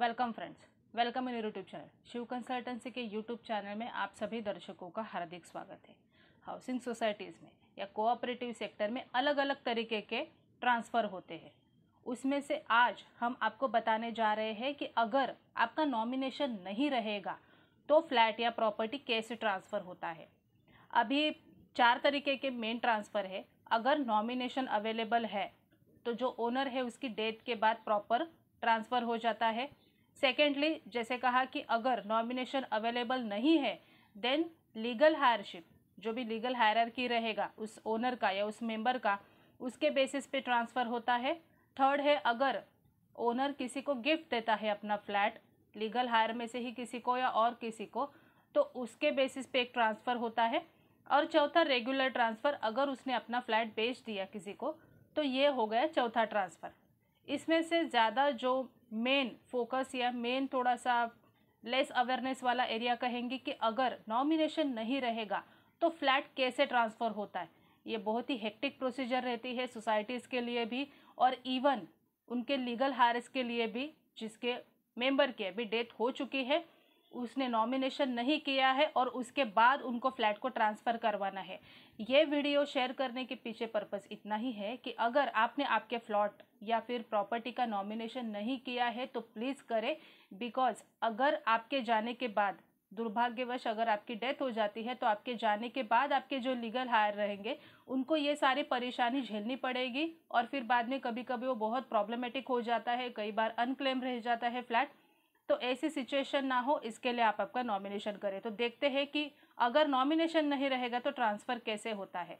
welcome friends welcome in YouTube channel Shiv consultancy के YouTube channel में आप सभी दर्शकों का हार्दिक स्वागत है हाउसिंग सोसाइटीज़ में या कोऑपरेटिव सेक्टर में अलग अलग तरीके के ट्रांसफ़र होते हैं उसमें से आज हम आपको बताने जा रहे हैं कि अगर आपका नॉमिनेशन नहीं रहेगा तो फ्लैट या प्रॉपर्टी कैसे ट्रांसफ़र होता है अभी चार तरीके के मेन ट्रांसफ़र है अगर नॉमिनेशन अवेलेबल है तो जो ओनर है उसकी डेथ के बाद प्रॉपर ट्रांसफ़र हो जाता है सेकेंडली जैसे कहा कि अगर नॉमिनेशन अवेलेबल नहीं है देन लीगल हायरशिप जो भी लीगल हायर की रहेगा उस ओनर का या उस मेंबर का उसके बेसिस पे ट्रांसफ़र होता है थर्ड है अगर ओनर किसी को गिफ्ट देता है अपना फ्लैट लीगल हायर में से ही किसी को या और किसी को तो उसके बेसिस पे एक ट्रांसफ़र होता है और चौथा रेगुलर ट्रांसफ़र अगर उसने अपना फ्लैट बेच दिया किसी को तो ये हो गया चौथा ट्रांसफ़र इसमें से ज़्यादा जो मेन फोकस या मेन थोड़ा सा लेस अवेयरनेस वाला एरिया कहेंगे कि अगर नॉमिनेशन नहीं रहेगा तो फ्लैट कैसे ट्रांसफ़र होता है ये बहुत ही हेक्टिक प्रोसीजर रहती है सोसाइटीज़ के लिए भी और इवन उनके लीगल हारिस के लिए भी जिसके मेंबर की अभी डेथ हो चुकी है उसने नॉमिनेशन नहीं किया है और उसके बाद उनको फ्लैट को ट्रांसफ़र करवाना है ये वीडियो शेयर करने के पीछे पर्पस इतना ही है कि अगर आपने आपके फ्लॉट या फिर प्रॉपर्टी का नॉमिनेशन नहीं किया है तो प्लीज़ करें बिकॉज अगर आपके जाने के बाद दुर्भाग्यवश अगर आपकी डेथ हो जाती है तो आपके जाने के बाद आपके जो लीगल हायर रहेंगे उनको ये सारी परेशानी झेलनी पड़ेगी और फिर बाद में कभी कभी वो बहुत प्रॉब्लमेटिक हो जाता है कई बार अनक्लेम रह जाता है फ्लैट तो ऐसी सिचुएशन ना हो इसके लिए आप आपका नॉमिनेशन करें तो देखते हैं कि अगर नॉमिनेशन नहीं रहेगा तो ट्रांसफ़र कैसे होता है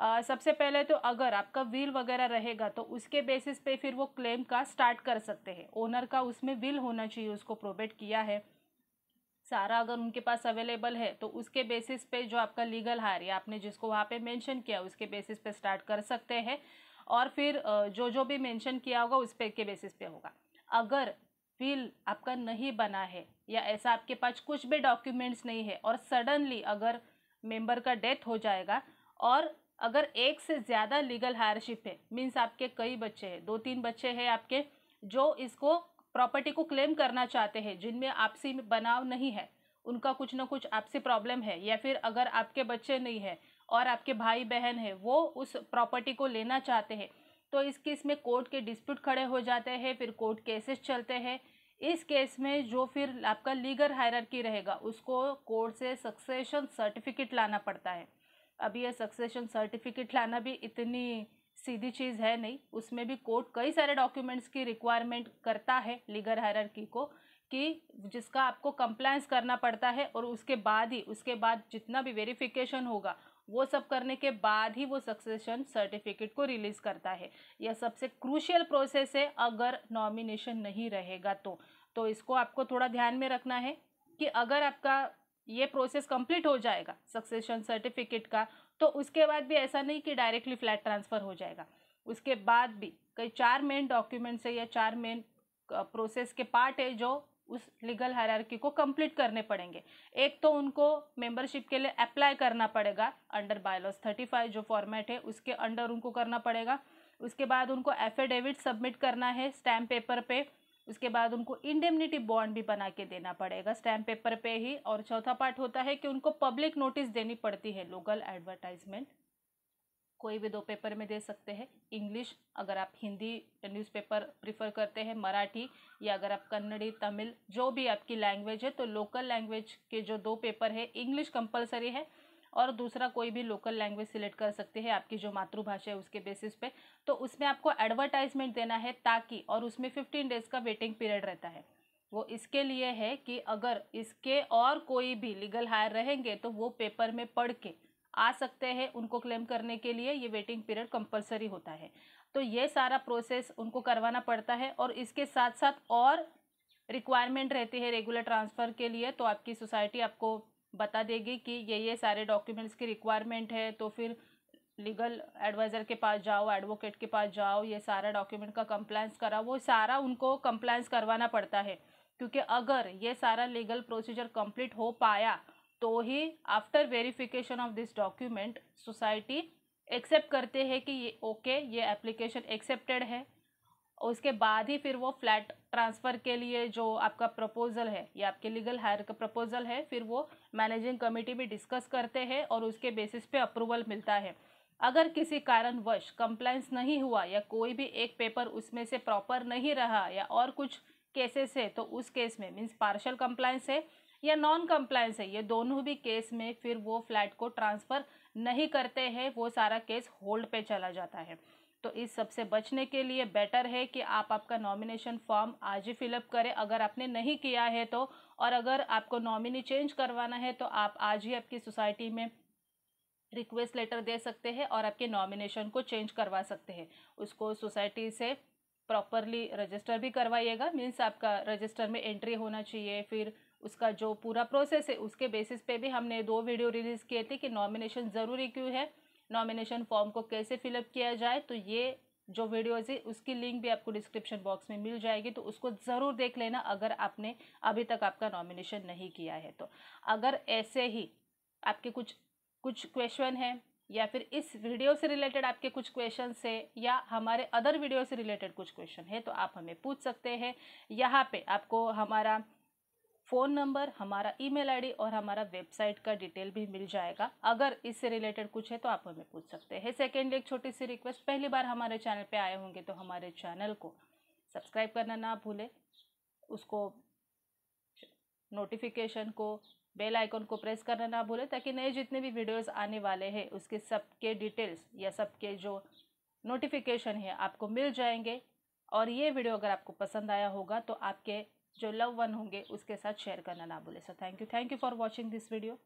आ, सबसे पहले तो अगर आपका विल वगैरह रहेगा तो उसके बेसिस पे फिर वो क्लेम का स्टार्ट कर सकते हैं ओनर का उसमें विल होना चाहिए उसको प्रोबेट किया है सारा अगर उनके पास अवेलेबल है तो उसके बेसिस पे जो आपका लीगल हायर या आपने जिसको वहाँ पे मेंशन किया उसके बेसिस पे स्टार्ट कर सकते हैं और फिर जो जो भी मेंशन किया होगा उस पे के बेसिस पे होगा अगर विल आपका नहीं बना है या ऐसा आपके पास कुछ भी डॉक्यूमेंट्स नहीं है और सडनली अगर मेम्बर का डेथ हो जाएगा और अगर एक से ज़्यादा लीगल हायरशिप है मीन्स आपके कई बच्चे हैं दो तीन बच्चे हैं आपके जो इसको प्रॉपर्टी को क्लेम करना चाहते हैं जिनमें आपसी बनाव नहीं है उनका कुछ ना कुछ आपसी प्रॉब्लम है या फिर अगर आपके बच्चे नहीं है और आपके भाई बहन है वो उस प्रॉपर्टी को लेना चाहते हैं तो इस केस में कोर्ट के डिस्प्यूट खड़े हो जाते हैं फिर कोर्ट केसेस चलते हैं इस केस में जो फिर आपका लीगल हायरकी रहेगा उसको कोर्ट से सक्सेशन सर्टिफिकेट लाना पड़ता है अभी ये सक्सेशन सर्टिफिकेट लाना भी इतनी सीधी चीज़ है नहीं उसमें भी कोर्ट कई सारे डॉक्यूमेंट्स की रिक्वायरमेंट करता है लीगल की को कि जिसका आपको कंप्लायंस करना पड़ता है और उसके बाद ही उसके बाद जितना भी वेरिफिकेशन होगा वो सब करने के बाद ही वो सक्सेशन सर्टिफिकेट को रिलीज़ करता है यह सबसे क्रूशियल प्रोसेस है अगर नॉमिनेशन नहीं रहेगा तो तो इसको आपको थोड़ा ध्यान में रखना है कि अगर आपका ये प्रोसेस कंप्लीट हो जाएगा सक्सेशन सर्टिफिकेट का तो उसके बाद भी ऐसा नहीं कि डायरेक्टली फ्लैट ट्रांसफ़र हो जाएगा उसके बाद भी कई चार मेन डॉक्यूमेंट्स है या चार मेन प्रोसेस के पार्ट है जो उस लीगल हरारकी को कंप्लीट करने पड़ेंगे एक तो उनको मेंबरशिप के लिए अप्लाई करना पड़ेगा अंडर बायलॉज थर्टी फाइव जो फॉर्मेट है उसके अंडर उनको करना पड़ेगा उसके बाद उनको एफिडेविट सबमिट करना है स्टैम्प पेपर पे उसके बाद उनको इंडेमनिटी बॉन्ड भी बना के देना पड़ेगा स्टैम्प पेपर पे ही और चौथा पार्ट होता है कि उनको पब्लिक नोटिस देनी पड़ती है लोकल एडवर्टाइजमेंट कोई भी दो पेपर में दे सकते हैं इंग्लिश अगर आप हिंदी न्यूज़पेपर प्रिफर करते हैं मराठी या अगर आप कन्नड़ी तमिल जो भी आपकी लैंग्वेज है तो लोकल लैंग्वेज के जो दो पेपर है इंग्लिश कंपलसरी है और दूसरा कोई भी लोकल लैंग्वेज सिलेक्ट कर सकते हैं आपकी जो मातृभाषा है उसके बेसिस पे तो उसमें आपको एडवर्टाइजमेंट देना है ताकि और उसमें फिफ्टीन डेज़ का वेटिंग पीरियड रहता है वो इसके लिए है कि अगर इसके और कोई भी लीगल हायर रहेंगे तो वो पेपर में पढ़ के आ सकते हैं उनको क्लेम करने के लिए ये वेटिंग पीरियड कंपलसरी होता है तो ये सारा प्रोसेस उनको करवाना पड़ता है और इसके साथ साथ और रिक्वायरमेंट रहती है रेगुलर ट्रांसफ़र के लिए तो आपकी सोसाइटी आपको बता देगी कि ये ये सारे डॉक्यूमेंट्स की रिक्वायरमेंट है तो फिर लीगल एडवाइज़र के पास जाओ एडवोकेट के पास जाओ ये सारा डॉक्यूमेंट का कंप्लायंस करा वो सारा उनको कंप्लाइंस करवाना पड़ता है क्योंकि अगर ये सारा लीगल प्रोसीजर कंप्लीट हो पाया तो ही after verification of this document society accept करते हैं कि ये ओके ये एप्लीकेशन एक्सेप्टेड है और उसके बाद ही फिर वो फ्लैट ट्रांसफ़र के लिए जो आपका प्रपोज़ल है या आपके लीगल हायर का प्रपोज़ल है फिर वो मैनेजिंग कमेटी में डिस्कस करते हैं और उसके बेसिस पे अप्रूवल मिलता है अगर किसी कारणवश कंप्लाइंस नहीं हुआ या कोई भी एक पेपर उसमें से प्रॉपर नहीं रहा या और कुछ केसेस है तो उस केस में मीन्स पार्शल कंप्लाइंस है या नॉन कंप्लाइंस है ये दोनों भी केस में फिर वो फ्लैट को ट्रांसफ़र नहीं करते हैं वो सारा केस होल्ड पे चला जाता है तो इस सब से बचने के लिए बेटर है कि आप आपका नॉमिनेशन फॉर्म आज ही फिलअप करें अगर आपने नहीं किया है तो और अगर आपको नॉमिनी चेंज करवाना है तो आप आज ही आपकी सोसाइटी में रिक्वेस्ट लेटर दे सकते हैं और आपके नॉमिनेशन को चेंज करवा सकते हैं उसको सोसाइटी से प्रॉपरली रजिस्टर भी करवाइएगा मीन्स आपका रजिस्टर में एंट्री होना चाहिए फिर उसका जो पूरा प्रोसेस है उसके बेसिस पे भी हमने दो वीडियो रिलीज़ किए थे कि नॉमिनेशन ज़रूरी क्यों है नॉमिनेशन फॉर्म को कैसे फिलअप किया जाए तो ये जो वीडियोज़ है उसकी लिंक भी आपको डिस्क्रिप्शन बॉक्स में मिल जाएगी तो उसको ज़रूर देख लेना अगर आपने अभी तक आपका नॉमिनेशन नहीं किया है तो अगर ऐसे ही आपके कुछ कुछ क्वेश्चन हैं या फिर इस वीडियो से रिलेटेड आपके कुछ क्वेश्चन है या हमारे अदर वीडियो से रिलेटेड कुछ क्वेश्चन है तो आप हमें पूछ सकते हैं यहाँ पे आपको हमारा फ़ोन नंबर हमारा ईमेल आईडी और हमारा वेबसाइट का डिटेल भी मिल जाएगा अगर इससे रिलेटेड कुछ है तो आप हमें पूछ सकते हैं सेकेंड एक छोटी सी रिक्वेस्ट पहली बार हमारे चैनल पे आए होंगे तो हमारे चैनल को सब्सक्राइब करना ना भूलें उसको नोटिफिकेशन को बेल आइकन को प्रेस करना ना भूलें ताकि नए जितने भी वीडियोस आने वाले हैं उसके सबके डिटेल्स या सबके जो नोटिफिकेशन है आपको मिल जाएंगे और ये वीडियो अगर आपको पसंद आया होगा तो आपके जो लव वन होंगे उसके साथ शेयर करना ना भूलें so thank you thank you for watching this video